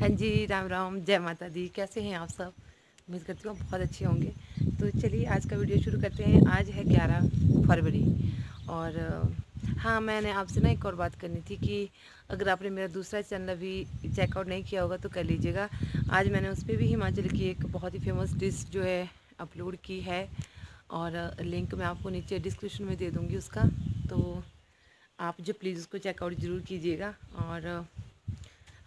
हाँ जी राम राम जय माता दी कैसे हैं आप सब उम्मीद करती हूँ बहुत अच्छे होंगे तो चलिए आज का वीडियो शुरू करते हैं आज है ग्यारह फरवरी और हाँ मैंने आपसे ना एक और बात करनी थी कि अगर आपने मेरा दूसरा चैनल अभी चेकआउट नहीं किया होगा तो कर लीजिएगा आज मैंने उस पर भी हिमाचल की एक बहुत ही फेमस डिश जो है अपलोड की है और लिंक मैं आपको नीचे डिस्क्रिप्शन में दे दूँगी उसका तो आप जो प्लीज़ उसको चेकआउट ज़रूर कीजिएगा और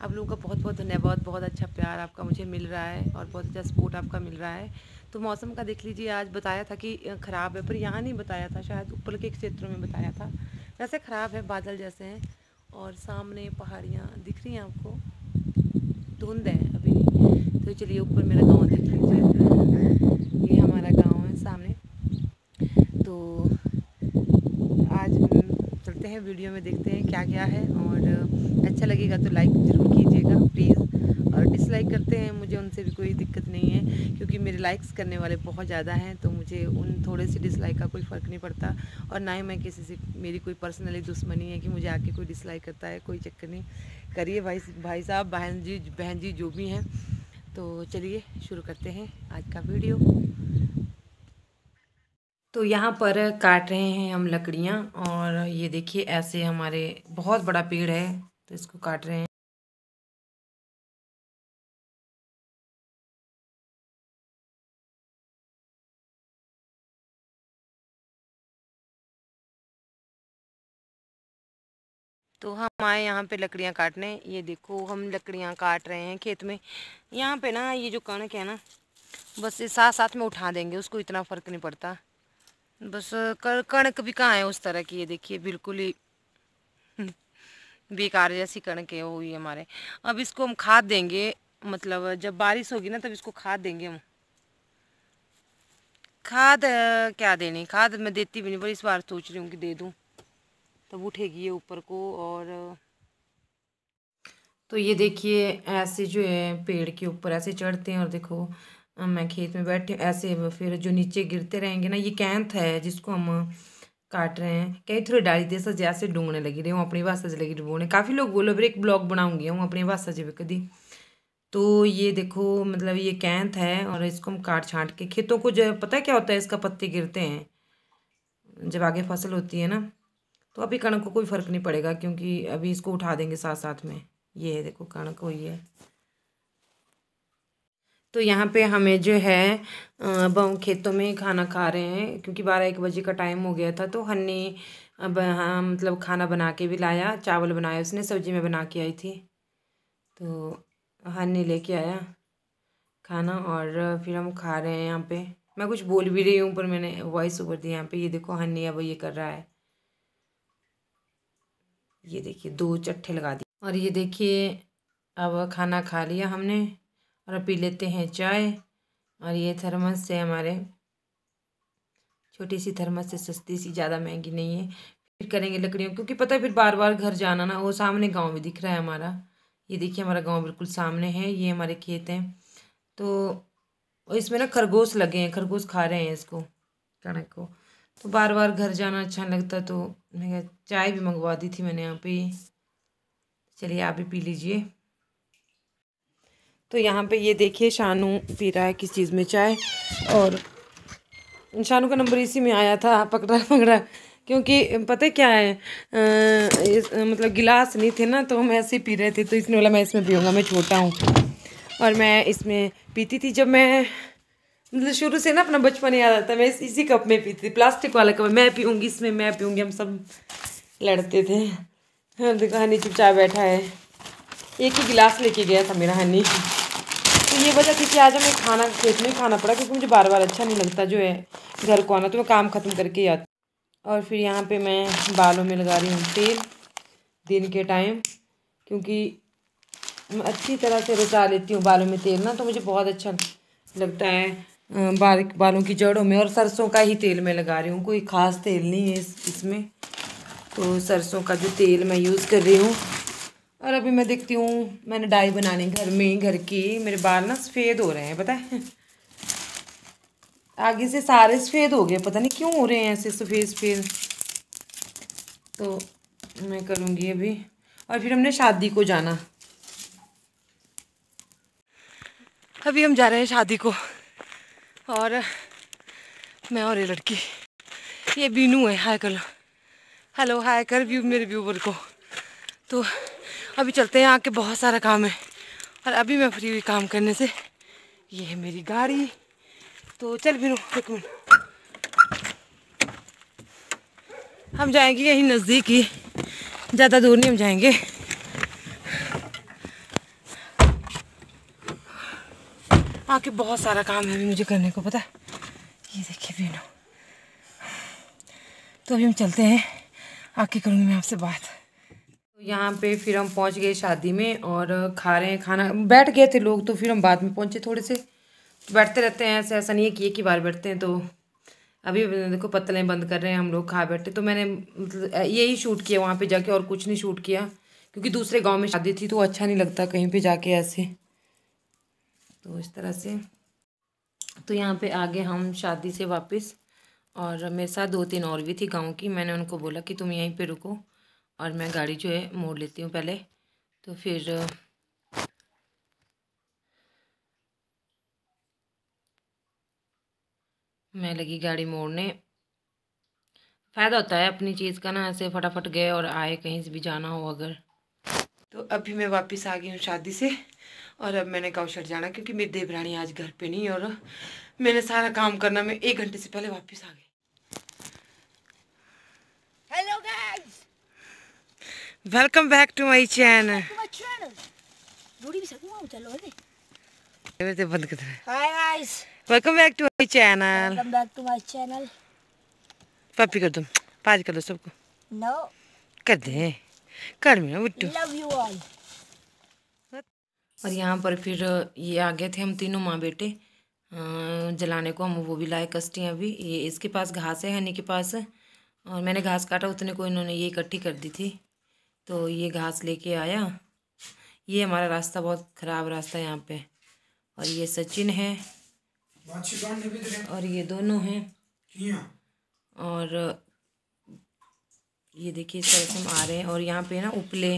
आप लोगों का बहुत बहुत धन्यवाद बहुत अच्छा प्यार आपका मुझे मिल रहा है और बहुत अच्छा सपोर्ट आपका मिल रहा है तो मौसम का देख लीजिए आज बताया था कि ख़राब है पर यहाँ नहीं बताया था शायद ऊपर के क्षेत्रों में बताया था वैसे ख़राब है बादल जैसे हैं और सामने पहाड़ियाँ दिख रही हैं आपको धुंध है अभी तो चलिए ऊपर मेरा गाँव देख लीजिए चलते हैं वीडियो में देखते हैं क्या क्या है और अच्छा लगेगा तो लाइक ज़रूर कीजिएगा प्लीज़ और डिसलाइक करते हैं मुझे उनसे भी कोई दिक्कत नहीं है क्योंकि मेरे लाइक्स करने वाले बहुत ज़्यादा हैं तो मुझे उन थोड़े से डिसलाइक का कोई फ़र्क नहीं पड़ता और ना ही मैं किसी से मेरी कोई पर्सनली दुश्मनी है कि मुझे आके कोई डिसलाइक करता है कोई चक्कर नहीं करिए भाई भाई साहब बहन जी बहन जी जो भी हैं तो चलिए शुरू करते हैं आज का वीडियो तो यहाँ पर काट रहे हैं हम लकड़ियाँ और ये देखिए ऐसे हमारे बहुत बड़ा पेड़ है तो इसको काट रहे हैं तो हम आए यहाँ पे लकड़ियाँ काटने ये देखो हम लकड़ियाँ काट रहे हैं खेत में यहाँ पे ना ये जो कणक है ना बस ये साथ साथ में उठा देंगे उसको इतना फ़र्क नहीं पड़ता बस कर, कणक भी कहाँ है उस तरह की ये देखिए बिल्कुल ही बेकार जैसी कणक है हुई हमारे अब इसको हम खाद देंगे मतलब जब बारिश होगी ना तब इसको खाद देंगे हम खाद क्या देनी खाद मैं देती भी नहीं पर इस बार सोच रही हूँ कि दे दूँ तब उठेगी ये ऊपर को और तो ये देखिए ऐसे जो है पेड़ के ऊपर ऐसे चढ़ते हैं और देखो मैं खेत में बैठे ऐसे फिर जो नीचे गिरते रहेंगे ना ये कैंथ है जिसको हम काट रहे हैं कई थोड़ी डाली दे सजे ऐसे डूंगने लगी रही हूँ अपनी भाषा से लगी डूंगने काफ़ी लोग बोलो फिर एक ब्लॉग बनाऊंगी हूँ अपनी भाषा से भी कभी तो ये देखो मतलब ये कैंथ है और इसको हम काट छाँट के खेतों को जो पता क्या होता है इसका पत्ते गिरते हैं जब आगे फसल होती है ना तो अभी कणक को कोई फ़र्क नहीं पड़ेगा क्योंकि अभी इसको उठा देंगे साथ साथ में ये है देखो कणक वही है तो यहाँ पे हमें जो है अब हम खेतों में खाना खा रहे हैं क्योंकि बारह एक बजे का टाइम हो गया था तो हन्नी अब हाँ मतलब खाना बना के भी लाया चावल बनाया उसने सब्जी में बना के आई थी तो हन्नी लेके आया खाना और फिर हम खा रहे हैं यहाँ पे मैं कुछ बोल भी रही हूँ पर मैंने वॉइस ऊपर दी यहाँ पे ये देखो हन्नी अब ये कर रहा है ये देखिए दो चट्ठे लगा दिए और ये देखिए अब खाना खा लिया हमने और पी लेते हैं चाय और ये थर्मस से हमारे छोटी सी थर्मस से सस्ती सी ज़्यादा महंगी नहीं है फिर करेंगे लकड़ियों क्योंकि पता है फिर बार बार घर जाना ना वो सामने गांव भी दिख रहा है हमारा ये देखिए हमारा गांव बिल्कुल सामने है ये हमारे खेत हैं तो इसमें ना खरगोश लगे हैं खरगोश खा रहे हैं इसको कणक को तो बार बार घर जाना अच्छा लगता तो मैं चाय भी मंगवा दी थी मैंने यहाँ पे चलिए आप भी पी लीजिए तो यहाँ पे ये देखिए शानू पी रहा है किस चीज़ में चाय और शानू का नंबर इसी में आया था पकड़ा पकड़ा क्योंकि पता क्या है आ, इस, मतलब गिलास नहीं थे ना तो हम ऐसे ही पी रहे थे तो इसने बोला मैं इसमें पीऊँगा मैं छोटा हूँ और मैं इसमें पीती थी जब मैं मतलब शुरू से ना अपना बचपन याद आता है मैं इस, इसी कप में पीती थी प्लास्टिक वाला कप मैं पीऊँगी इसमें मैं पीऊँगी हम सब लड़ते थे हाँ, देखो हनी चुपचाप बैठा है एक ही गिलास लेके गया था मेरा हनी तो ये वजह थी कि आज हमें खाना खेत में खाना पड़ा क्योंकि मुझे बार बार अच्छा नहीं लगता जो है घर को आना तो मैं काम ख़त्म करके ही आती और फिर यहाँ पे मैं बालों में लगा रही हूँ तेल दिन के टाइम क्योंकि मैं अच्छी तरह से रचा लेती हूँ बालों में तेल ना तो मुझे बहुत अच्छा लगता है बाल बालों की जड़ों में और सरसों का ही तेल मैं लगा रही हूँ कोई ख़ास तेल नहीं है इस इसमें तो सरसों का जो तेल मैं यूज़ कर रही हूँ और अभी मैं देखती हूँ मैंने डाई बनाने घर में घर की मेरे बाल ना सफ़ेद हो रहे हैं पता है आगे से सारे सफ़ेद हो गए पता नहीं क्यों हो रहे हैं ऐसे सफ़ेद सफ़ेद तो मैं करूँगी अभी और फिर हमने शादी को जाना अभी हम जा रहे हैं शादी को और मैं और ये लड़की ये बीनू है हाय कर हेलो हाय कर व्यू मेरे व्यूवर को तो अभी चलते हैं आके बहुत सारा काम है और अभी मैं फ्री हुई काम करने से ये है मेरी गाड़ी तो चल भी एक मिनट हम जाएंगे यहीं नज़दीक ही ज़्यादा दूर नहीं हम जाएंगे आके बहुत सारा काम है अभी मुझे करने को पता ये देखिए बीनो तो अभी हम चलते हैं आके करूँगी मैं आपसे बात यहाँ पे फिर हम पहुँच गए शादी में और खा रहे हैं खाना बैठ गए थे लोग तो फिर हम बाद में पहुँचे थोड़े से तो बैठते रहते हैं ऐसे ऐसा नहीं है कि एक ही बार बैठते हैं तो अभी देखो पतले बंद कर रहे हैं हम लोग खा बैठे तो मैंने मतलब यही शूट किया वहाँ पे जाके और कुछ नहीं शूट किया क्योंकि दूसरे गांव में शादी थी तो अच्छा नहीं लगता कहीं पे जाके ऐसे तो इस तरह से तो यहाँ पे आगे हम शादी से वापस और मेरे साथ दो तीन और भी थी गांव की मैंने उनको बोला कि तुम यहीं पर रुको और मैं गाड़ी जो है मोड़ लेती हूँ पहले तो फिर मैं लगी गाड़ी मोड़ने फ़ायदा होता है अपनी चीज़ का ना ऐसे फटाफट गए और आए कहीं से भी जाना हो अगर तो अभी मैं वापस आ गई हूँ शादी से और अब मैंने काउशर जाना क्योंकि मेरी देवरानी आज घर पे नहीं और मैंने सारा काम करना मैं एक घंटे से पहले वापस आ गई welcome back to my channel बंद कर hi guys welcome back to my channel welcome पप्पी कर दो पाज कर दो सबको नो कर दे कर मेरा बिट्टू लव यू ऑल और यहाँ पर फिर ये आ गए थे हम तीनों माँ बेटे जलाने को हम वो भी लाए कस्टियाँ भी ये इसके पास घास है हनी के पास और मैंने घास काटा उतने को इन्होंने ये इकट्ठी कर दी थी तो ये घास लेके आया ये हमारा रास्ता बहुत ख़राब रास्ता है यहाँ पे और ये सचिन है और ये दोनों हैं और ये देखिए इस तरह से हम आ रहे हैं और यहाँ पे ना उपले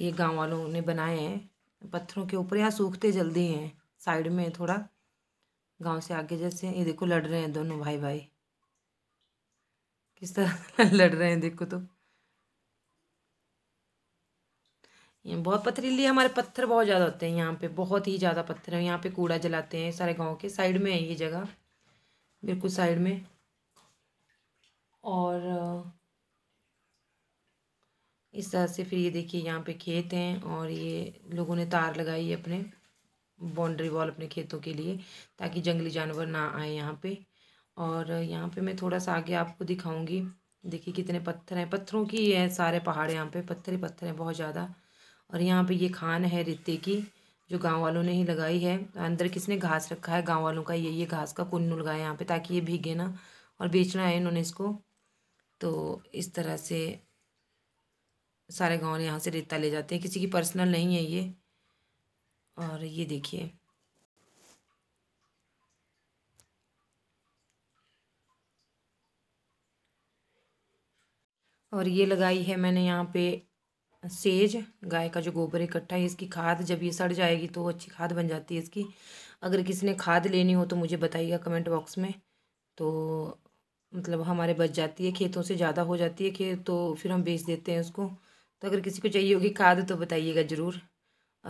ये गांव वालों ने बनाए हैं पत्थरों के ऊपर यहाँ सूखते जल्दी हैं साइड में थोड़ा गांव से आगे जैसे ये देखो लड़ रहे हैं दोनों भाई भाई किस तरह लड़ रहे हैं देखो तो ये बहुत पथरीली हमारे पत्थर बहुत ज़्यादा होते हैं यहाँ पे बहुत ही ज़्यादा पत्थर हैं यहाँ पे कूड़ा जलाते हैं सारे गांव के साइड में है ये जगह बिल्कुल साइड में और इस तरह से फिर ये देखिए यहाँ पे खेत हैं और ये लोगों ने तार लगाई है अपने बाउंड्री वॉल अपने खेतों के लिए ताकि जंगली जानवर ना आए यहाँ पर और यहाँ पर मैं थोड़ा सा आगे आपको दिखाऊँगी देखिए कितने पत्थर हैं पत्थरों की ये है सारे पहाड़ यहाँ पे पत्थर ही पत्थर हैं बहुत ज़्यादा और यहाँ पे ये खान है रेते की जो गांव वालों ने ही लगाई है अंदर किसने घास रखा है गांव वालों का ये ये घास का कुन्नू लगाया यहाँ पे ताकि ये भीगे ना और बेचना है इन्होंने इसको तो इस तरह से सारे गाँव यहाँ से रेता ले जाते हैं किसी की पर्सनल नहीं है ये और ये देखिए और ये लगाई है मैंने यहाँ पे सेज गाय का जो गोबर इकट्ठा है इसकी खाद जब ये सड़ जाएगी तो अच्छी खाद बन जाती है इसकी अगर किसी ने खाद लेनी हो तो मुझे बताइएगा कमेंट बॉक्स में तो मतलब हमारे बच जाती है खेतों से ज़्यादा हो जाती है खेत तो फिर हम बेच देते हैं उसको तो अगर किसी को चाहिए होगी खाद तो बताइएगा ज़रूर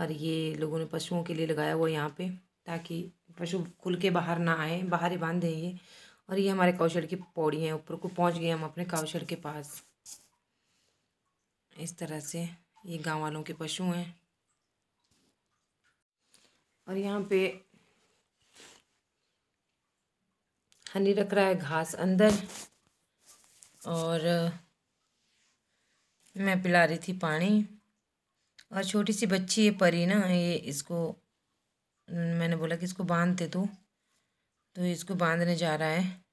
और ये लोगों ने पशुओं के लिए लगाया हुआ यहाँ पे ताकि पशु खुल के बाहर ना आए बाहर ही बांध दें ये और ये हमारे कौशल की पौड़ी हैं ऊपर को पहुँच गए हम अपने कौशल के पास इस तरह से ये गांव वालों के पशु हैं और यहाँ पे हनी रख रहा है घास अंदर और मैं पिला रही थी पानी और छोटी सी बच्ची ये परी ना ये इसको मैंने बोला कि इसको बांध दे तो इसको बांधने जा रहा है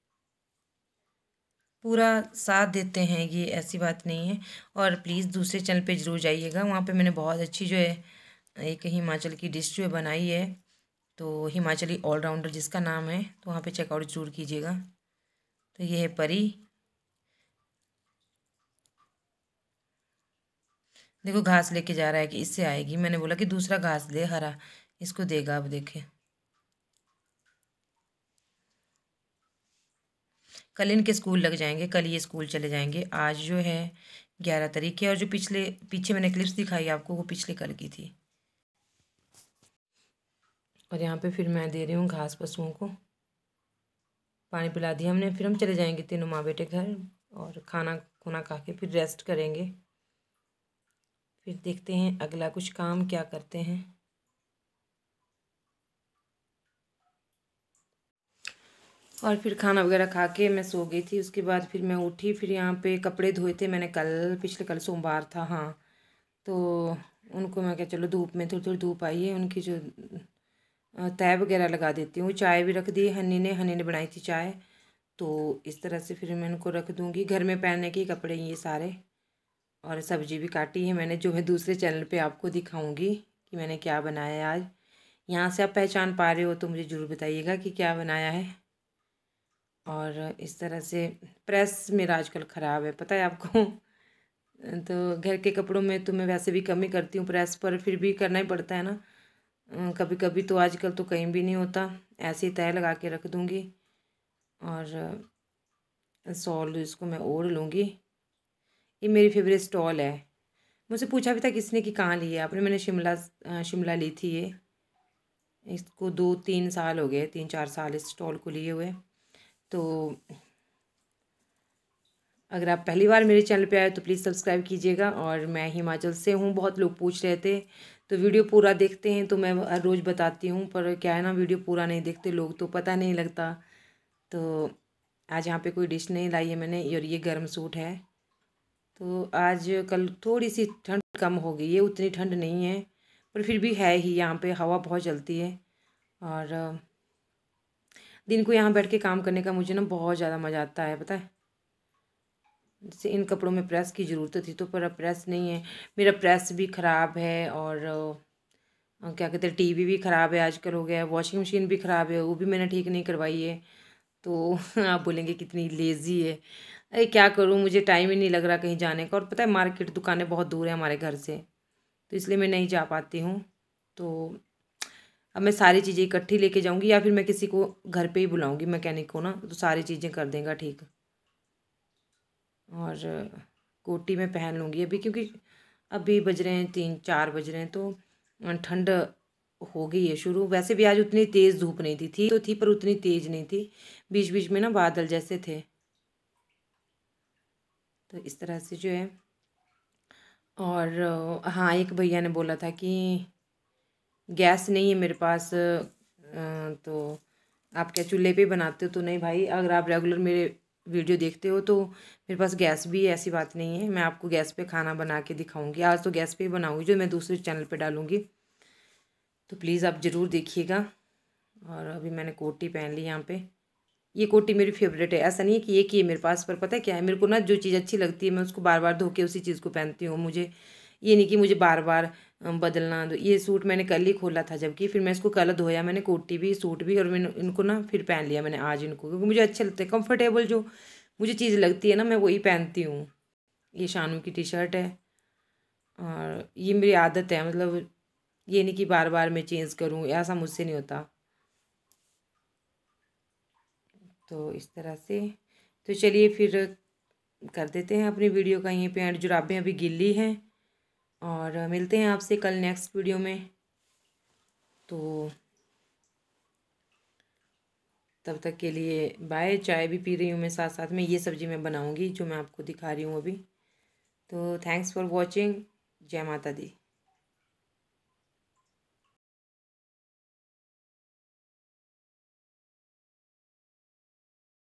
पूरा साथ देते हैं ये ऐसी बात नहीं है और प्लीज़ दूसरे चैनल पे ज़रूर जाइएगा वहाँ पे मैंने बहुत अच्छी जो है एक हिमाचल की डिश जो है बनाई है तो हिमाचली ऑलराउंडर जिसका नाम है तो वहाँ पे चेकआउट ज़रूर कीजिएगा तो ये है परी देखो घास लेके जा रहा है कि इससे आएगी मैंने बोला कि दूसरा घास दे हरा इसको देगा अब देखें कल इनके स्कूल लग जाएंगे कल ये स्कूल चले जाएंगे आज जो है ग्यारह तारीख है और जो पिछले पीछे मैंने क्लिप्स दिखाई आपको वो पिछले कल की थी और यहाँ पे फिर मैं दे रही हूँ घास पशुओं को पानी पिला दिया हमने फिर हम चले जाएंगे तीनों माँ बेटे घर और खाना खुना खा के फिर रेस्ट करेंगे फिर देखते हैं अगला कुछ काम क्या करते हैं और फिर खाना वगैरह खा के मैं सो गई थी उसके बाद फिर मैं उठी फिर यहाँ पे कपड़े धोए थे मैंने कल पिछले कल सोमवार था हाँ तो उनको मैं क्या चलो धूप में थोड़ी थोड़ी धूप आई है उनकी जो तय वगैरह लगा देती हूँ चाय भी रख दी हनी ने हनी ने बनाई थी चाय तो इस तरह से फिर मैं उनको रख दूँगी घर में पहनने के कपड़े ये सारे और सब्जी भी काटी है मैंने जो है दूसरे चैनल पर आपको दिखाऊँगी कि मैंने क्या बनाया है आज यहाँ से आप पहचान पा रहे हो तो मुझे ज़रूर बताइएगा कि क्या बनाया है और इस तरह से प्रेस मेरा आजकल ख़राब है पता है आपको तो घर के कपड़ों में तो मैं वैसे भी कमी करती हूँ प्रेस पर फिर भी करना ही पड़ता है ना अं, कभी कभी तो आजकल तो कहीं भी नहीं होता ऐसे ही तय लगा के रख दूँगी और सॉल इसको मैं ओढ़ लूँगी ये मेरी फेवरेट स्टॉल है मुझसे पूछा भी था किसने कि कहाँ ली है आपने मैंने शिमला अं, शिमला ली थी ये इसको दो तीन साल हो गए तीन चार साल इस स्टॉल को लिए हुए तो अगर आप पहली बार मेरे चैनल पे आए तो प्लीज़ सब्सक्राइब कीजिएगा और मैं हिमाचल से हूँ बहुत लोग पूछ रहे थे तो वीडियो पूरा देखते हैं तो मैं हर रोज़ बताती हूँ पर क्या है ना वीडियो पूरा नहीं देखते लोग तो पता नहीं लगता तो आज यहाँ पे कोई डिश नहीं लाई है मैंने और ये गर्म सूट है तो आज कल थोड़ी सी ठंड कम हो गई है उतनी ठंड नहीं है पर फिर भी है ही यहाँ पर हवा बहुत चलती है और दिन को यहाँ बैठ के काम करने का मुझे ना बहुत ज़्यादा मज़ा आता है पता है जैसे इन कपड़ों में प्रेस की ज़रूरत थी तो पर अब प्रेस नहीं है मेरा प्रेस भी ख़राब है और क्या कहते हैं टीवी भी ख़राब है आजकल हो गया वॉशिंग मशीन भी ख़राब है वो भी मैंने ठीक नहीं करवाई है तो आप बोलेंगे कितनी लेज़ी है अरे क्या करूँ मुझे टाइम ही नहीं लग रहा कहीं जाने का और पता है मार्केट दुकानें बहुत दूर है हमारे घर से तो इसलिए मैं नहीं जा पाती हूँ तो अब मैं सारी चीज़ें इकट्ठी लेके जाऊंगी या फिर मैं किसी को घर पे ही बुलाऊंगी मैकेनिक को ना तो सारी चीज़ें कर देगा ठीक और कोटी मैं पहन लूँगी अभी क्योंकि अभी बज रहे हैं तीन चार बज रहे हैं तो ठंड हो गई है शुरू वैसे भी आज उतनी तेज़ धूप नहीं थी थी तो थी पर उतनी तेज़ नहीं थी बीच बीच में ना बादल जैसे थे तो इस तरह से जो है और हाँ एक भैया ने बोला था कि गैस नहीं है मेरे पास तो आप क्या चूल्हे पे बनाते हो तो नहीं भाई अगर आप रेगुलर मेरे वीडियो देखते हो तो मेरे पास गैस भी ऐसी बात नहीं है मैं आपको गैस पे खाना बना के दिखाऊंगी आज तो गैस पे ही बनाऊँगी जो मैं दूसरे चैनल पे डालूंगी तो प्लीज़ आप ज़रूर देखिएगा और अभी मैंने कोटी पहन ली यहाँ पे ये कोटी मेरी फेवरेट है ऐसा नहीं है कि ये की है मेरे पास पर पता है क्या है मेरे को ना जो चीज़ अच्छी लगती है मैं उसको बार बार धो के उसी चीज़ को पहनती हूँ मुझे ये नहीं कि मुझे बार बार बदलना तो ये सूट मैंने कल ही खोला था जबकि फिर मैं इसको कल धोया मैंने कुर्ती भी सूट भी और मैंने इनको ना फिर पहन लिया मैंने आज इनको क्योंकि मुझे अच्छे लगते हैं कम्फर्टेबल जो मुझे चीज़ लगती है ना मैं वही पहनती हूँ ये शानू की टी शर्ट है और ये मेरी आदत है मतलब ये नहीं कि बार बार मैं चेंज करूँ ऐसा मुझसे नहीं होता तो इस तरह से तो चलिए फिर कर देते हैं अपनी वीडियो का यहीं पे एंड जुराबें अभी गिल्ली हैं और मिलते हैं आपसे कल नेक्स्ट वीडियो में तो तब तक के लिए बाय चाय भी पी रही हूँ मैं साथ साथ में ये सब्ज़ी मैं बनाऊँगी जो मैं आपको दिखा रही हूँ अभी तो थैंक्स फॉर वॉचिंग जय माता दी